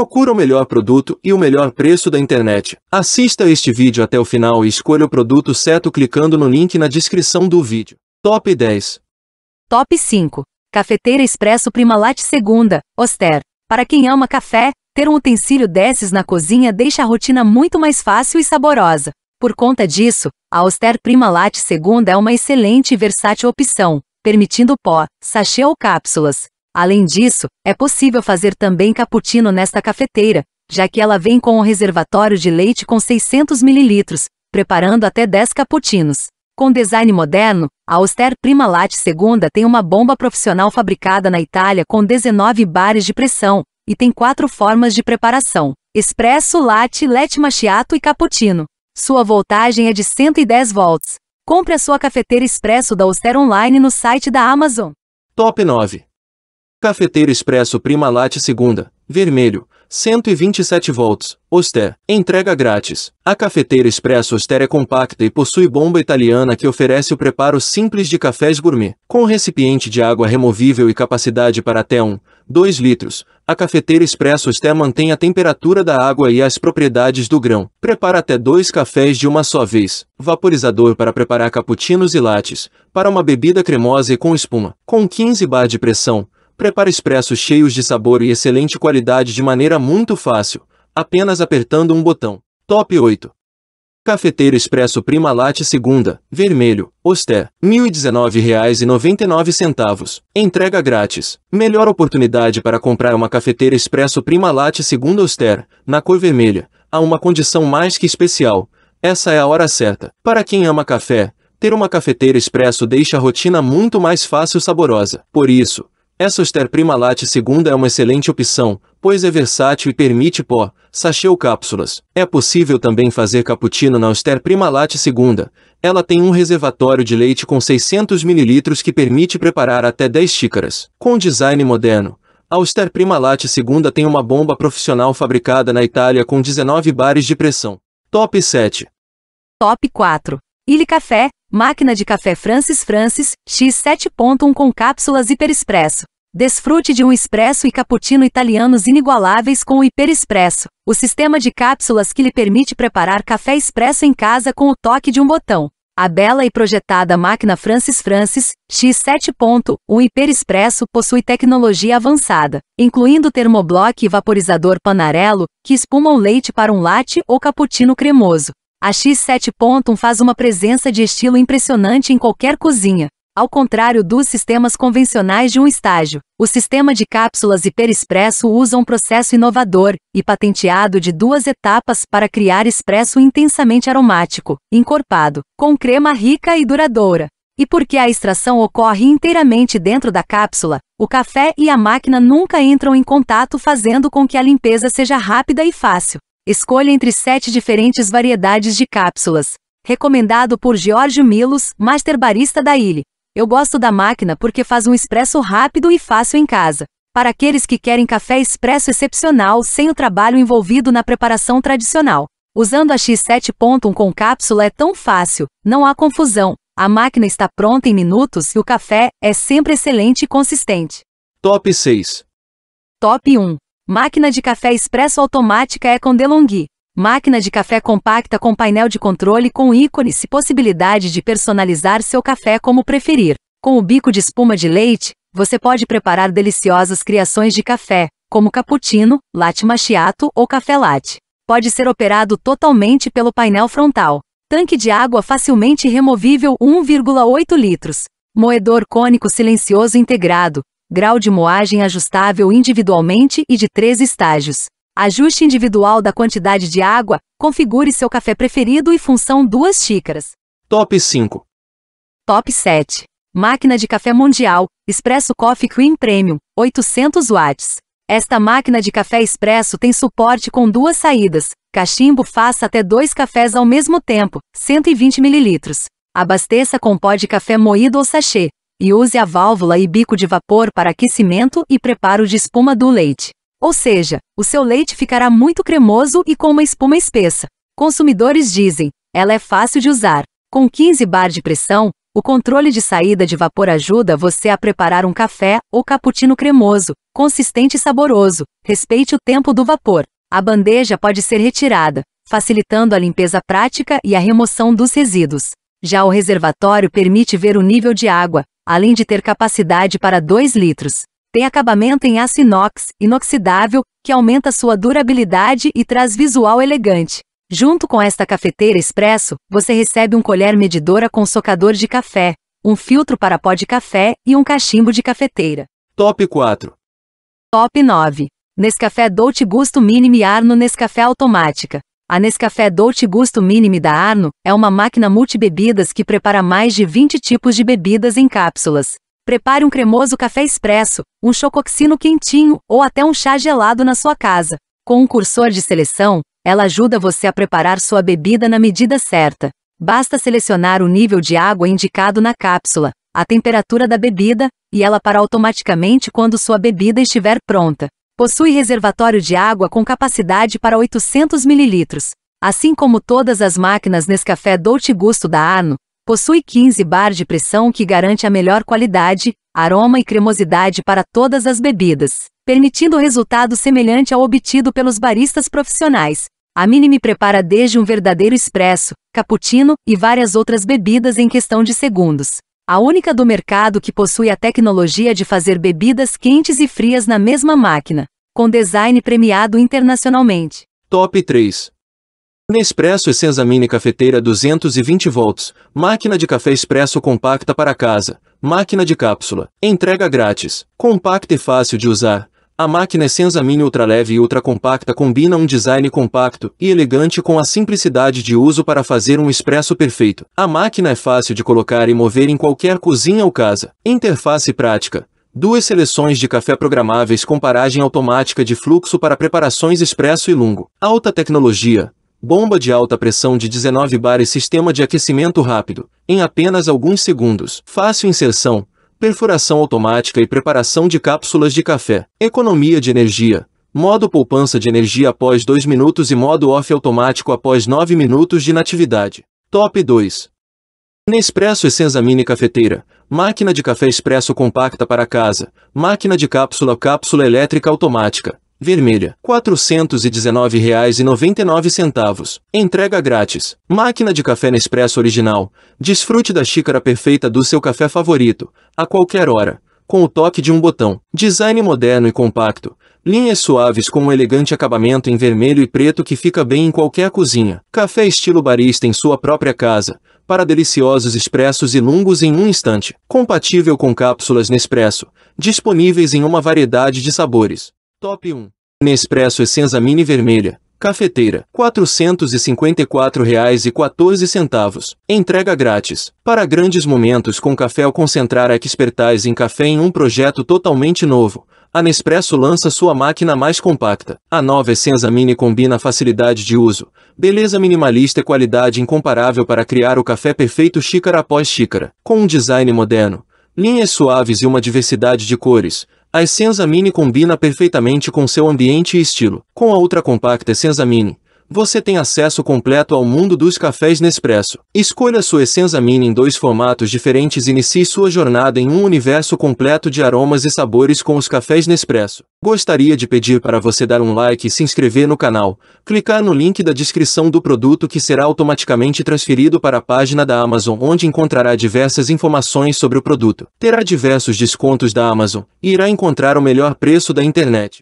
Procura o melhor produto e o melhor preço da internet. Assista este vídeo até o final e escolha o produto certo clicando no link na descrição do vídeo. Top 10 Top 5 Cafeteira Expresso Prima Latte Segunda, Oster. Para quem ama café, ter um utensílio desses na cozinha deixa a rotina muito mais fácil e saborosa. Por conta disso, a Oster Prima Latte Segunda é uma excelente e versátil opção, permitindo pó, sachê ou cápsulas, Além disso, é possível fazer também cappuccino nesta cafeteira, já que ela vem com um reservatório de leite com 600 ml, preparando até 10 cappuccinos. Com design moderno, a Auster Prima Latte Segunda tem uma bomba profissional fabricada na Itália com 19 bares de pressão e tem quatro formas de preparação: espresso, latte, latte macchiato e cappuccino. Sua voltagem é de 110 volts. Compre a sua cafeteira expresso da Auster online no site da Amazon. Top 9. Cafeteiro Expresso Prima Latte Segunda, Vermelho, 127 volts, Oster, entrega grátis. A Cafeteira Expresso Oster é compacta e possui bomba italiana que oferece o preparo simples de cafés gourmet. Com recipiente de água removível e capacidade para até 1, 2 litros, a Cafeteira Expresso Oster mantém a temperatura da água e as propriedades do grão. Prepara até dois cafés de uma só vez. Vaporizador para preparar cappuccinos e lattes, para uma bebida cremosa e com espuma. Com 15 bar de pressão, Prepare expressos cheios de sabor e excelente qualidade de maneira muito fácil, apenas apertando um botão. Top 8. Cafeteira Expresso Prima Latte Segunda, Vermelho, Osté, R$ 1.019,99. Entrega grátis. Melhor oportunidade para comprar uma cafeteira Expresso Prima Latte Segunda Oster, na cor vermelha, a uma condição mais que especial. Essa é a hora certa. Para quem ama café, ter uma cafeteira Expresso deixa a rotina muito mais fácil e saborosa. Por isso, essa é Oster Prima Latte segunda é uma excelente opção, pois é versátil e permite pó, sachê ou cápsulas. É possível também fazer cappuccino na Oster Prima Latte segunda. Ela tem um reservatório de leite com 600 ml que permite preparar até 10 xícaras. Com design moderno, a Oster Prima Latte segunda tem uma bomba profissional fabricada na Itália com 19 bares de pressão. Top 7 Top 4 Illy Café, máquina de café Francis Francis, X7.1 com cápsulas Expresso. Desfrute de um expresso e cappuccino italianos inigualáveis com o Expresso, o sistema de cápsulas que lhe permite preparar café expresso em casa com o toque de um botão. A bela e projetada máquina Francis Francis X7.1 Expresso possui tecnologia avançada, incluindo termobloque e vaporizador panarelo, que espumam leite para um latte ou cappuccino cremoso. A X7.1 faz uma presença de estilo impressionante em qualquer cozinha. Ao contrário dos sistemas convencionais de um estágio, o sistema de cápsulas hiperexpresso usa um processo inovador e patenteado de duas etapas para criar expresso intensamente aromático, encorpado, com crema rica e duradoura. E porque a extração ocorre inteiramente dentro da cápsula, o café e a máquina nunca entram em contato, fazendo com que a limpeza seja rápida e fácil. Escolha entre sete diferentes variedades de cápsulas. Recomendado por Giorgio Milos, master barista da Ilha. Eu gosto da máquina porque faz um expresso rápido e fácil em casa. Para aqueles que querem café expresso excepcional sem o trabalho envolvido na preparação tradicional. Usando a X7.1 com cápsula é tão fácil, não há confusão. A máquina está pronta em minutos e o café é sempre excelente e consistente. Top 6 Top 1 Máquina de café expresso automática é com DeLonghi. Máquina de café compacta com painel de controle com ícones e possibilidade de personalizar seu café como preferir. Com o bico de espuma de leite, você pode preparar deliciosas criações de café, como cappuccino, latte macchiato ou café latte. Pode ser operado totalmente pelo painel frontal. Tanque de água facilmente removível 1,8 litros. Moedor cônico silencioso integrado, grau de moagem ajustável individualmente e de três estágios. Ajuste individual da quantidade de água, configure seu café preferido e função duas xícaras. Top 5. Top 7. Máquina de café mundial, Expresso Coffee Cream Premium, 800 watts. Esta máquina de café expresso tem suporte com duas saídas. Cachimbo faça até dois cafés ao mesmo tempo, 120 ml. Abasteça com pó de café moído ou sachê e use a válvula e bico de vapor para aquecimento e preparo de espuma do leite. Ou seja, o seu leite ficará muito cremoso e com uma espuma espessa. Consumidores dizem, ela é fácil de usar. Com 15 bar de pressão, o controle de saída de vapor ajuda você a preparar um café ou cappuccino cremoso, consistente e saboroso. Respeite o tempo do vapor. A bandeja pode ser retirada, facilitando a limpeza prática e a remoção dos resíduos. Já o reservatório permite ver o nível de água, além de ter capacidade para 2 litros. Tem acabamento em aço inox, inoxidável, que aumenta sua durabilidade e traz visual elegante. Junto com esta cafeteira expresso, você recebe um colher medidora com socador de café, um filtro para pó de café e um cachimbo de cafeteira. Top 4 Top 9 Nescafé Dolce Gusto Minimi Arno Nescafé Automática a Nescafé Dolce Gusto Mini da Arno é uma máquina multibebidas que prepara mais de 20 tipos de bebidas em cápsulas. Prepare um cremoso café expresso, um chocoxino quentinho ou até um chá gelado na sua casa. Com um cursor de seleção, ela ajuda você a preparar sua bebida na medida certa. Basta selecionar o nível de água indicado na cápsula, a temperatura da bebida, e ela para automaticamente quando sua bebida estiver pronta. Possui reservatório de água com capacidade para 800 ml. Assim como todas as máquinas Nescafé Dolce Gusto da Arno, possui 15 bar de pressão que garante a melhor qualidade, aroma e cremosidade para todas as bebidas, permitindo resultado semelhante ao obtido pelos baristas profissionais. A Mini me prepara desde um verdadeiro expresso, cappuccino e várias outras bebidas em questão de segundos a única do mercado que possui a tecnologia de fazer bebidas quentes e frias na mesma máquina, com design premiado internacionalmente. Top 3 Nespresso Essenza Mini Cafeteira 220 volts, máquina de café expresso compacta para casa, máquina de cápsula, entrega grátis, compacta e fácil de usar, a máquina Essenza é Mini ultra leve e ultra compacta combina um design compacto e elegante com a simplicidade de uso para fazer um expresso perfeito. A máquina é fácil de colocar e mover em qualquer cozinha ou casa. Interface prática. Duas seleções de café programáveis com paragem automática de fluxo para preparações expresso e longo. Alta tecnologia. Bomba de alta pressão de 19 bar e sistema de aquecimento rápido, em apenas alguns segundos. Fácil inserção perfuração automática e preparação de cápsulas de café, economia de energia, modo poupança de energia após 2 minutos e modo off automático após 9 minutos de natividade. Top 2. Nespresso Essenza Mini Cafeteira, máquina de café expresso compacta para casa, máquina de cápsula cápsula elétrica automática, Vermelha, R$ 419,99. Entrega grátis. Máquina de café Nespresso original. Desfrute da xícara perfeita do seu café favorito, a qualquer hora, com o toque de um botão. Design moderno e compacto. Linhas suaves com um elegante acabamento em vermelho e preto que fica bem em qualquer cozinha. Café estilo barista em sua própria casa, para deliciosos expressos e longos em um instante. Compatível com cápsulas Nespresso, disponíveis em uma variedade de sabores. Top 1. Nespresso Essenza Mini Vermelha. Cafeteira, R$ 454,14. Entrega grátis. Para grandes momentos com café ao concentrar a expertise em café em um projeto totalmente novo, a Nespresso lança sua máquina mais compacta. A nova Essenza Mini combina facilidade de uso, beleza minimalista e qualidade incomparável para criar o café perfeito xícara após xícara. Com um design moderno, linhas suaves e uma diversidade de cores, a Essenza Mini combina perfeitamente com seu ambiente e estilo. Com a outra compacta Essenza Mini, você tem acesso completo ao mundo dos cafés Nespresso. Escolha sua Essenza Mini em dois formatos diferentes e inicie sua jornada em um universo completo de aromas e sabores com os cafés Nespresso. Gostaria de pedir para você dar um like e se inscrever no canal, clicar no link da descrição do produto que será automaticamente transferido para a página da Amazon onde encontrará diversas informações sobre o produto. Terá diversos descontos da Amazon e irá encontrar o melhor preço da internet.